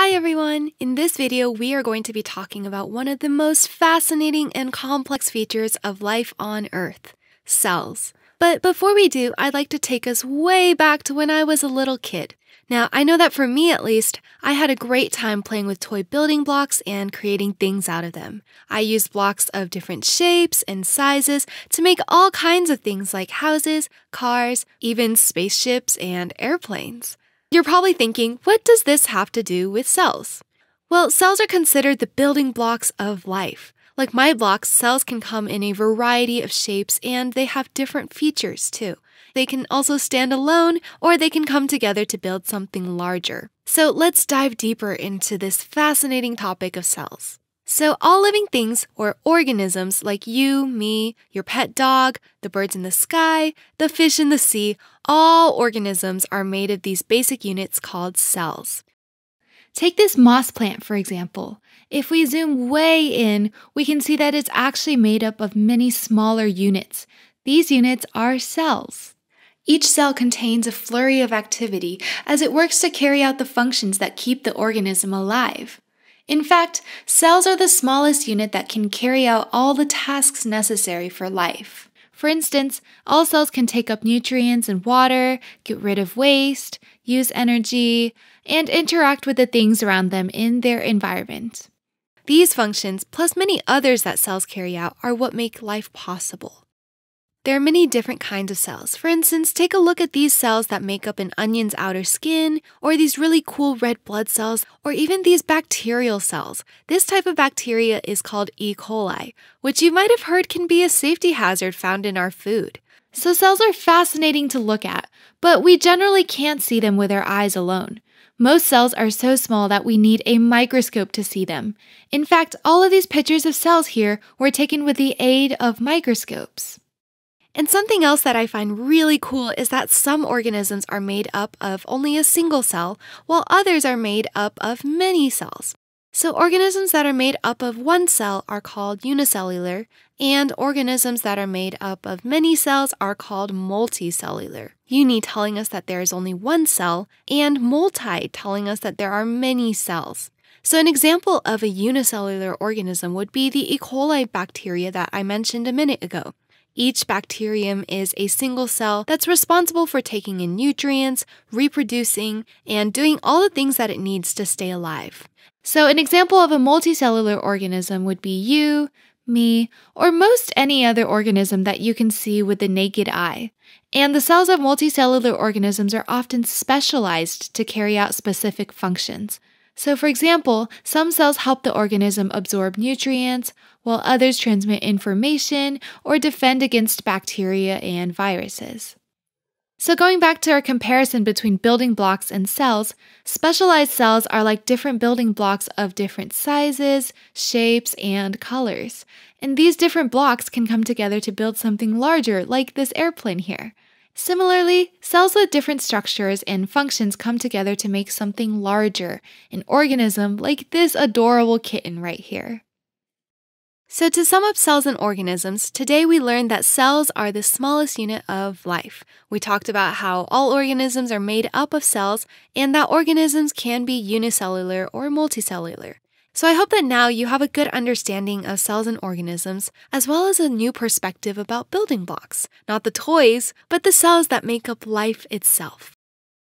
Hi everyone! In this video, we are going to be talking about one of the most fascinating and complex features of life on Earth cells. But before we do, I'd like to take us way back to when I was a little kid. Now, I know that for me at least, I had a great time playing with toy building blocks and creating things out of them. I used blocks of different shapes and sizes to make all kinds of things like houses, cars, even spaceships, and airplanes. You're probably thinking, what does this have to do with cells? Well, cells are considered the building blocks of life. Like my blocks, cells can come in a variety of shapes and they have different features too. They can also stand alone or they can come together to build something larger. So let's dive deeper into this fascinating topic of cells. So, all living things or organisms like you, me, your pet dog, the birds in the sky, the fish in the sea, all organisms are made of these basic units called cells. Take this moss plant, for example. If we zoom way in, we can see that it's actually made up of many smaller units. These units are cells. Each cell contains a flurry of activity as it works to carry out the functions that keep the organism alive. In fact, cells are the smallest unit that can carry out all the tasks necessary for life. For instance, all cells can take up nutrients and water, get rid of waste, use energy, and interact with the things around them in their environment. These functions, plus many others that cells carry out, are what make life possible. There are many different kinds of cells. For instance, take a look at these cells that make up an onion's outer skin, or these really cool red blood cells, or even these bacterial cells. This type of bacteria is called E. coli, which you might have heard can be a safety hazard found in our food. So, cells are fascinating to look at, but we generally can't see them with our eyes alone. Most cells are so small that we need a microscope to see them. In fact, all of these pictures of cells here were taken with the aid of microscopes. And something else that I find really cool is that some organisms are made up of only a single cell, while others are made up of many cells. So organisms that are made up of one cell are called unicellular, and organisms that are made up of many cells are called multicellular. Uni telling us that there is only one cell, and multi telling us that there are many cells. So, an example of a unicellular organism would be the E. coli bacteria that I mentioned a minute ago. Each bacterium is a single cell that's responsible for taking in nutrients, reproducing, and doing all the things that it needs to stay alive. So, an example of a multicellular organism would be you, me, or most any other organism that you can see with the naked eye. And the cells of multicellular organisms are often specialized to carry out specific functions. So, for example, some cells help the organism absorb nutrients, while others transmit information or defend against bacteria and viruses. So, going back to our comparison between building blocks and cells, specialized cells are like different building blocks of different sizes, shapes, and colors. And these different blocks can come together to build something larger, like this airplane here. Similarly, cells with different structures and functions come together to make something larger, an organism like this adorable kitten right here. So, to sum up cells and organisms, today we learned that cells are the smallest unit of life. We talked about how all organisms are made up of cells and that organisms can be unicellular or multicellular. So I hope that now you have a good understanding of cells and organisms, as well as a new perspective about building blocks, not the toys, but the cells that make up life itself.